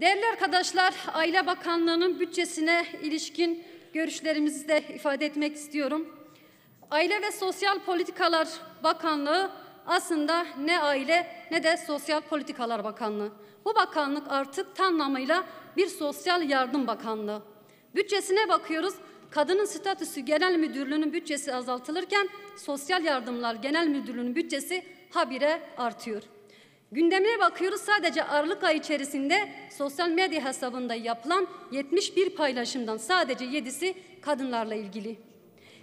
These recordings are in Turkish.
Değerli arkadaşlar, Aile Bakanlığı'nın bütçesine ilişkin görüşlerimizi de ifade etmek istiyorum. Aile ve Sosyal Politikalar Bakanlığı aslında ne aile ne de Sosyal Politikalar Bakanlığı. Bu bakanlık artık tam anlamıyla bir sosyal yardım bakanlığı. Bütçesine bakıyoruz. Kadının Statüsü Genel Müdürlüğü'nün bütçesi azaltılırken Sosyal Yardımlar Genel Müdürlüğü'nün bütçesi habire artıyor. Gündemine bakıyoruz sadece Aralık ayı içerisinde sosyal medya hesabında yapılan 71 paylaşımdan sadece 7'si kadınlarla ilgili.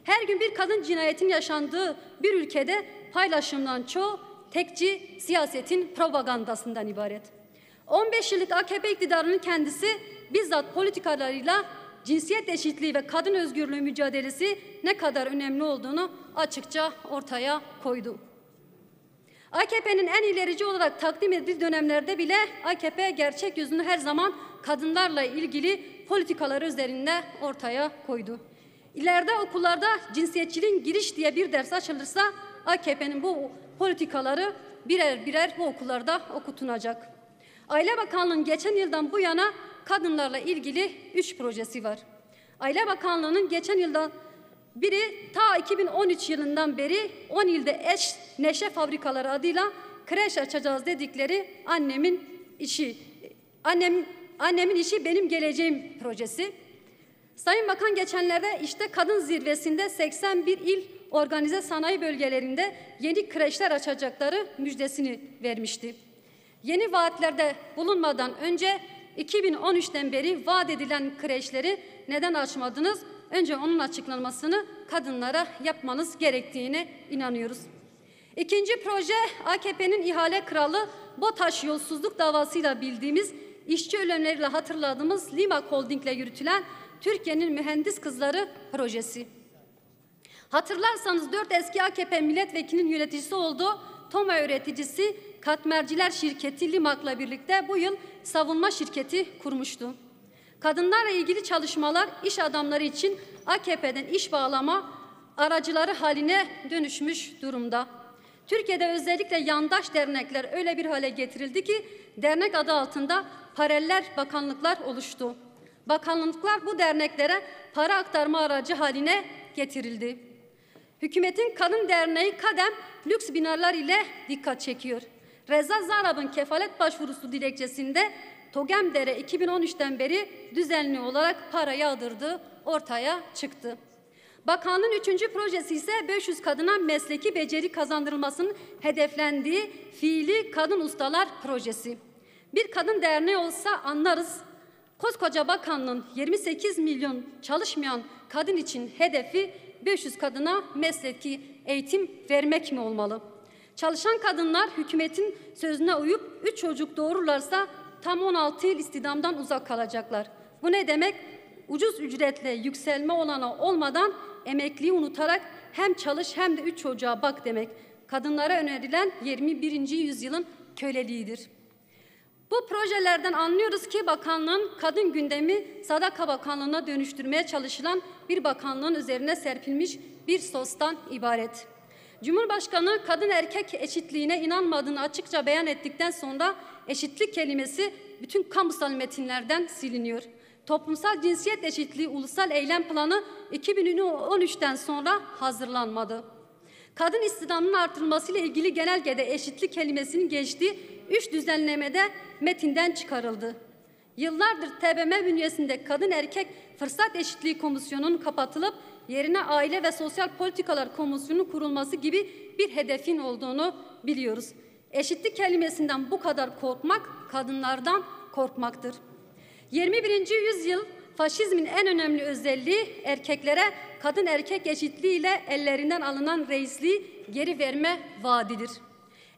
Her gün bir kadın cinayetin yaşandığı bir ülkede paylaşımdan çoğu tekçi siyasetin propagandasından ibaret. 15 yıllık AKP iktidarının kendisi bizzat politikalarıyla cinsiyet eşitliği ve kadın özgürlüğü mücadelesi ne kadar önemli olduğunu açıkça ortaya koydu. AKP'nin en ilerici olarak takdim edildiği dönemlerde bile AKP gerçek yüzünü her zaman kadınlarla ilgili politikalar üzerinde ortaya koydu. İleride okullarda cinsiyetçiliğin giriş diye bir ders açılırsa AKP'nin bu politikaları birer birer bu okullarda okutunacak. Aile Bakanlığı'nın geçen yıldan bu yana kadınlarla ilgili üç projesi var. Aile Bakanlığı'nın geçen yıldan biri ta 2013 yılından beri 10 ilde eş neşe fabrikaları adıyla kreş açacağız dedikleri annemin işi. Annem, annemin işi benim geleceğim projesi. Sayın Bakan geçenlerde işte kadın zirvesinde 81 il organize sanayi bölgelerinde yeni kreşler açacakları müjdesini vermişti. Yeni vaatlerde bulunmadan önce 2013'ten beri vaat edilen kreşleri neden açmadınız? önce onun açıklanmasını kadınlara yapmanız gerektiğine inanıyoruz. İkinci proje AKP'nin ihale kralı BOTAŞ yolsuzluk davasıyla bildiğimiz işçi ölümleriyle hatırladığımız Lima Holding ile yürütülen Türkiye'nin mühendis kızları projesi. Hatırlarsanız dört eski AKP milletvekilinin yöneticisi olduğu Toma üreticisi Katmerciler Şirketi Limak'la birlikte bu yıl savunma şirketi kurmuştu. Kadınlarla ilgili çalışmalar iş adamları için AKP'den iş bağlama aracıları haline dönüşmüş durumda. Türkiye'de özellikle yandaş dernekler öyle bir hale getirildi ki dernek adı altında paralel bakanlıklar oluştu. Bakanlıklar bu derneklere para aktarma aracı haline getirildi. Hükümetin kadın derneği Kadem lüks binalar ile dikkat çekiyor. Reza Zarab'ın kefalet başvurusu dilekçesinde Togemdere 2013'ten beri düzenli olarak para yağdırdı, ortaya çıktı. Bakanlığın üçüncü projesi ise 500 kadına mesleki beceri kazandırılmasının hedeflendiği fiili kadın ustalar projesi. Bir kadın derneği olsa anlarız. Koskoca bakanlığın 28 milyon çalışmayan kadın için hedefi 500 kadına mesleki eğitim vermek mi olmalı? Çalışan kadınlar hükümetin sözüne uyup üç çocuk doğururlarsa tam 16 yıl istidamdan uzak kalacaklar. Bu ne demek? Ucuz ücretle yükselme olana olmadan emekliyi unutarak hem çalış hem de üç çocuğa bak demek. Kadınlara önerilen 21. yüzyılın köleliğidir. Bu projelerden anlıyoruz ki bakanlığın kadın gündemi sadaka bakanlığına dönüştürmeye çalışılan bir bakanlığın üzerine serpilmiş bir sostan ibaret. Cumhurbaşkanı kadın erkek eşitliğine inanmadığını açıkça beyan ettikten sonra eşitlik kelimesi bütün kamusal metinlerden siliniyor. Toplumsal cinsiyet eşitliği ulusal eylem planı 2013'ten sonra hazırlanmadı. Kadın istihdamının artırılmasıyla ilgili genelgede eşitlik kelimesinin geçtiği 3 düzenlemede metinden çıkarıldı. Yıllardır TBM bünyesinde kadın erkek fırsat eşitliği komisyonunun kapatılıp yerine aile ve sosyal politikalar komisyonu kurulması gibi bir hedefin olduğunu biliyoruz. Eşitlik kelimesinden bu kadar korkmak kadınlardan korkmaktır. 21. yüzyıl faşizmin en önemli özelliği erkeklere kadın erkek eşitliği ile ellerinden alınan reisliği geri verme vaadidir.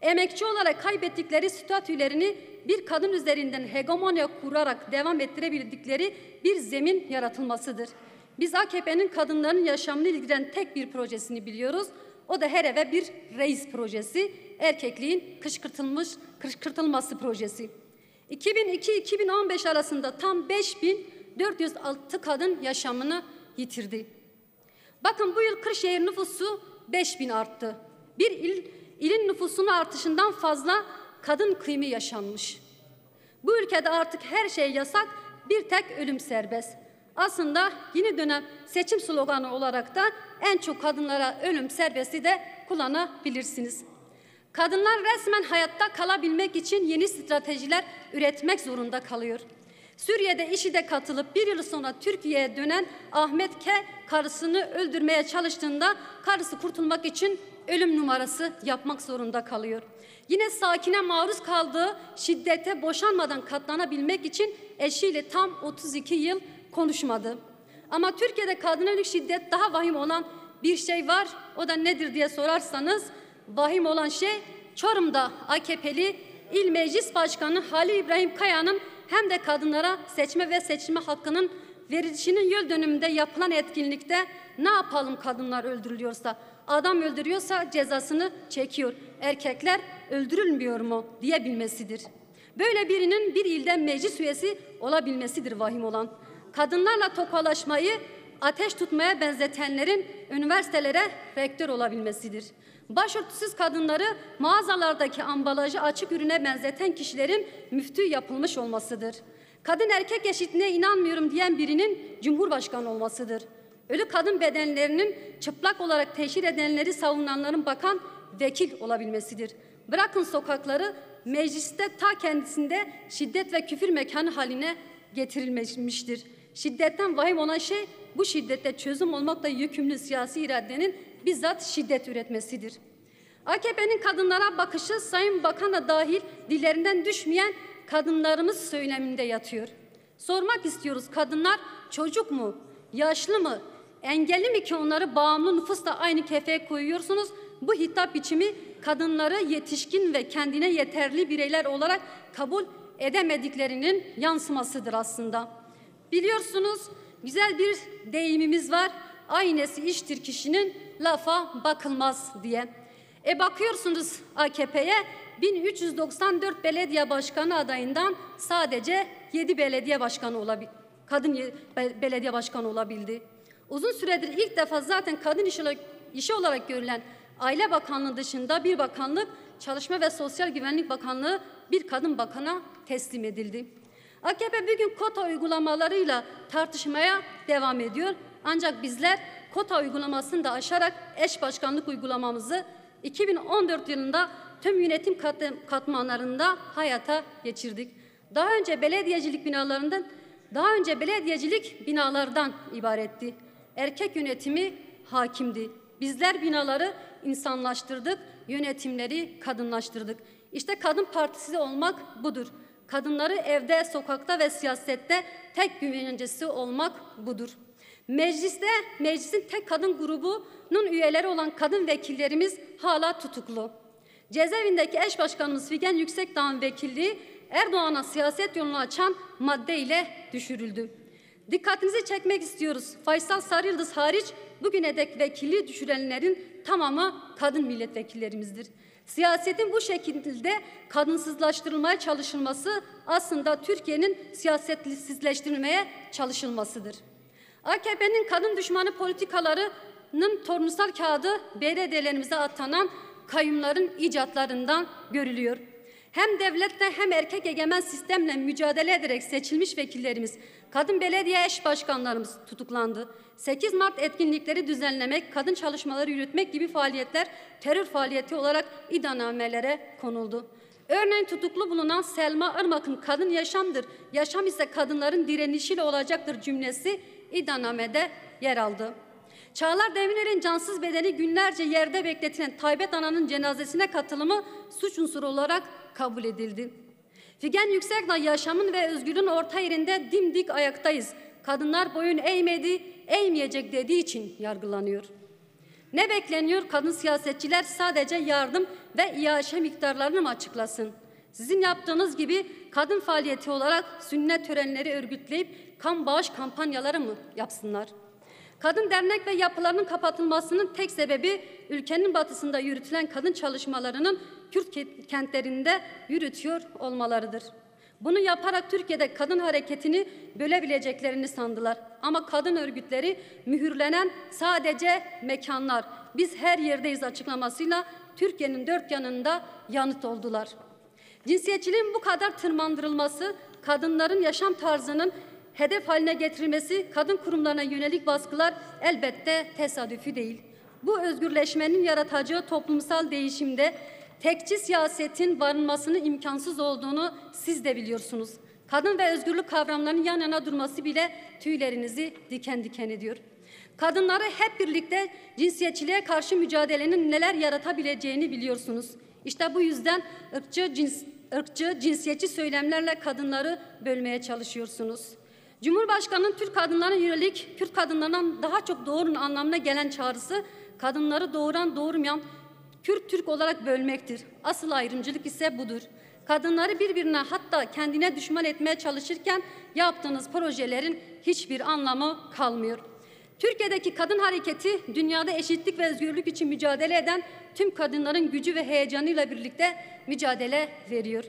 Emekçi olarak kaybettikleri statülerini bir kadın üzerinden hegemonya kurarak devam ettirebildikleri bir zemin yaratılmasıdır. Biz AKP'nin kadınların yaşamını ilgilen tek bir projesini biliyoruz. O da her eve bir reis projesi, erkekliğin kışkırtılmış kışkırtılması projesi. 2002-2015 arasında tam 5406 kadın yaşamını yitirdi. Bakın bu yıl Kırşehir nüfusu 5000 arttı. Bir il, ilin nüfusunun artışından fazla kadın kıyımı yaşanmış. Bu ülkede artık her şey yasak, bir tek ölüm serbest aslında yeni dönem seçim sloganı olarak da en çok kadınlara ölüm serbesti de kullanabilirsiniz. Kadınlar resmen hayatta kalabilmek için yeni stratejiler üretmek zorunda kalıyor. Suriye'de işi de katılıp bir yıl sonra Türkiye'ye dönen Ahmet K. karısını öldürmeye çalıştığında karısı kurtulmak için ölüm numarası yapmak zorunda kalıyor. Yine sakine maruz kaldığı şiddete boşanmadan katlanabilmek için eşiyle tam 32 yıl konuşmadı. Ama Türkiye'de kadına yönelik şiddet daha vahim olan bir şey var. O da nedir diye sorarsanız vahim olan şey Çorum'da AKP'li İl Meclis Başkanı Halil İbrahim Kaya'nın hem de kadınlara seçme ve seçilme hakkının verilişinin yıl dönümünde yapılan etkinlikte ne yapalım kadınlar öldürülüyorsa, adam öldürüyorsa cezasını çekiyor. Erkekler öldürülmüyor mu diyebilmesidir. Böyle birinin bir ilde meclis üyesi olabilmesidir vahim olan kadınlarla tokalaşmayı ateş tutmaya benzetenlerin üniversitelere rektör olabilmesidir. Başörtüsüz kadınları mağazalardaki ambalajı açık ürüne benzeten kişilerin müftü yapılmış olmasıdır. Kadın erkek eşitliğine inanmıyorum diyen birinin cumhurbaşkanı olmasıdır. Ölü kadın bedenlerinin çıplak olarak teşhir edenleri savunanların bakan vekil olabilmesidir. Bırakın sokakları mecliste ta kendisinde şiddet ve küfür mekanı haline getirilmiştir. Şiddetten vahim olan şey bu şiddette çözüm olmakla yükümlü siyasi iradenin bizzat şiddet üretmesidir. AKP'nin kadınlara bakışı Sayın Bakan'a dahil dillerinden düşmeyen kadınlarımız söyleminde yatıyor. Sormak istiyoruz kadınlar çocuk mu, yaşlı mı, engelli mi ki onları bağımlı nüfusla aynı kefeye koyuyorsunuz? Bu hitap biçimi kadınları yetişkin ve kendine yeterli bireyler olarak kabul edemediklerinin yansımasıdır aslında. Biliyorsunuz güzel bir deyimimiz var. Aynesi iştir kişinin lafa bakılmaz diye. E bakıyorsunuz AKP'ye 1394 belediye başkanı adayından sadece 7 belediye başkanı olabildi. Kadın belediye başkanı olabildi. Uzun süredir ilk defa zaten kadın işi olarak, işi olarak görülen Aile Bakanlığı dışında bir bakanlık Çalışma ve Sosyal Güvenlik Bakanlığı bir kadın bakana teslim edildi. AKP bugün kota uygulamalarıyla tartışmaya devam ediyor. Ancak bizler kota uygulamasını da aşarak eş başkanlık uygulamamızı 2014 yılında tüm yönetim katmanlarında hayata geçirdik. Daha önce belediyecilik binalarından daha önce belediyecilik binalardan ibaretti. Erkek yönetimi hakimdi. Bizler binaları insanlaştırdık, yönetimleri kadınlaştırdık. İşte kadın partisi olmak budur. Kadınları evde, sokakta ve siyasette tek güvencesi olmak budur. Mecliste, meclisin tek kadın grubunun üyeleri olan kadın vekillerimiz hala tutuklu. Cezaevindeki eş başkanımız Figen Yüksekdağ'ın vekilliği Erdoğan'a siyaset yolunu açan madde ile düşürüldü. Dikkatinizi çekmek istiyoruz. Faysal Sarıldız hariç bugüne dek vekili düşürenlerin tamamı kadın milletvekillerimizdir. Siyasetin bu şekilde kadınsızlaştırılmaya çalışılması aslında Türkiye'nin siyasetsizleştirilmeye çalışılmasıdır. AKP'nin kadın düşmanı politikalarının tornusal kağıdı belediyelerimize atanan kayyumların icatlarından görülüyor hem devletle hem erkek egemen sistemle mücadele ederek seçilmiş vekillerimiz, kadın belediye eş başkanlarımız tutuklandı. 8 Mart etkinlikleri düzenlemek, kadın çalışmaları yürütmek gibi faaliyetler terör faaliyeti olarak iddianamelere konuldu. Örneğin tutuklu bulunan Selma Irmak'ın kadın yaşamdır, yaşam ise kadınların direnişiyle olacaktır cümlesi idanamede yer aldı. Çağlar Demirel'in cansız bedeni günlerce yerde bekletilen Taybet Ana'nın cenazesine katılımı suç unsuru olarak kabul edildi. Figen Yüksekdağ yaşamın ve özgürlüğün orta yerinde dimdik ayaktayız. Kadınlar boyun eğmedi, eğmeyecek dediği için yargılanıyor. Ne bekleniyor? Kadın siyasetçiler sadece yardım ve iaşe miktarlarını mı açıklasın? Sizin yaptığınız gibi kadın faaliyeti olarak sünnet törenleri örgütleyip kan bağış kampanyaları mı yapsınlar? Kadın dernek ve yapılarının kapatılmasının tek sebebi ülkenin batısında yürütülen kadın çalışmalarının Kürt kentlerinde yürütüyor olmalarıdır. Bunu yaparak Türkiye'de kadın hareketini bölebileceklerini sandılar. Ama kadın örgütleri mühürlenen sadece mekanlar. Biz her yerdeyiz açıklamasıyla Türkiye'nin dört yanında yanıt oldular. Cinsiyetçiliğin bu kadar tırmandırılması, kadınların yaşam tarzının hedef haline getirmesi kadın kurumlarına yönelik baskılar elbette tesadüfi değil. Bu özgürleşmenin yaratacağı toplumsal değişimde tekçi siyasetin barınmasını imkansız olduğunu siz de biliyorsunuz. Kadın ve özgürlük kavramlarının yan yana durması bile tüylerinizi diken diken ediyor. Kadınları hep birlikte cinsiyetçiliğe karşı mücadelenin neler yaratabileceğini biliyorsunuz. İşte bu yüzden ırkçı, cins, ırkçı cinsiyetçi söylemlerle kadınları bölmeye çalışıyorsunuz. Cumhurbaşkanının Türk kadınlarına yönelik Kürt kadınlarından daha çok doğurun anlamına gelen çağrısı kadınları doğuran doğurmayan Kürt Türk olarak bölmektir. Asıl ayrımcılık ise budur. Kadınları birbirine hatta kendine düşman etmeye çalışırken yaptığınız projelerin hiçbir anlamı kalmıyor. Türkiye'deki kadın hareketi dünyada eşitlik ve özgürlük için mücadele eden tüm kadınların gücü ve heyecanıyla birlikte mücadele veriyor.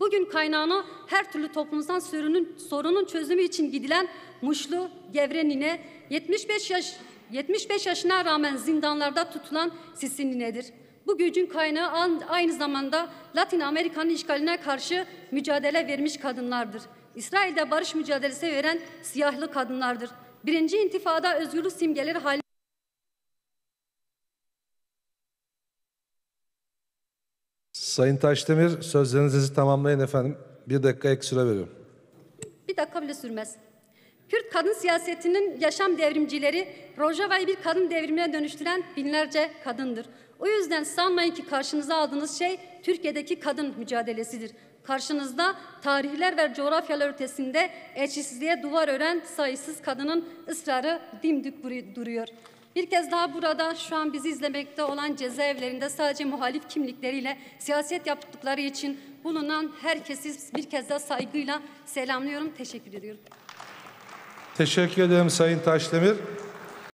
Bugün kaynağına her türlü toplumsal sorunun, sorunun çözümü için gidilen Muşlu Gevrenine 75 yaş 75 yaşına rağmen zindanlarda tutulan Sisinine'dir. Bu gücün kaynağı aynı zamanda Latin Amerika'nın işgaline karşı mücadele vermiş kadınlardır. İsrail'de barış mücadelesi veren siyahlı kadınlardır. Birinci intifada özgürlük simgeleri haline Sayın Taşdemir sözlerinizi tamamlayın efendim. Bir dakika ek süre veriyorum. Bir dakika bile sürmez. Kürt kadın siyasetinin yaşam devrimcileri Rojava'yı bir kadın devrimine dönüştüren binlerce kadındır. O yüzden sanmayın ki karşınıza aldığınız şey Türkiye'deki kadın mücadelesidir. Karşınızda tarihler ve coğrafyalar ötesinde eşitsizliğe duvar ören sayısız kadının ısrarı dimdik duruyor. Bir kez daha burada şu an bizi izlemekte olan cezaevlerinde sadece muhalif kimlikleriyle siyaset yaptıkları için bulunan herkesi bir kez daha saygıyla selamlıyorum. Teşekkür ediyorum. Teşekkür ederim Sayın Taşdemir.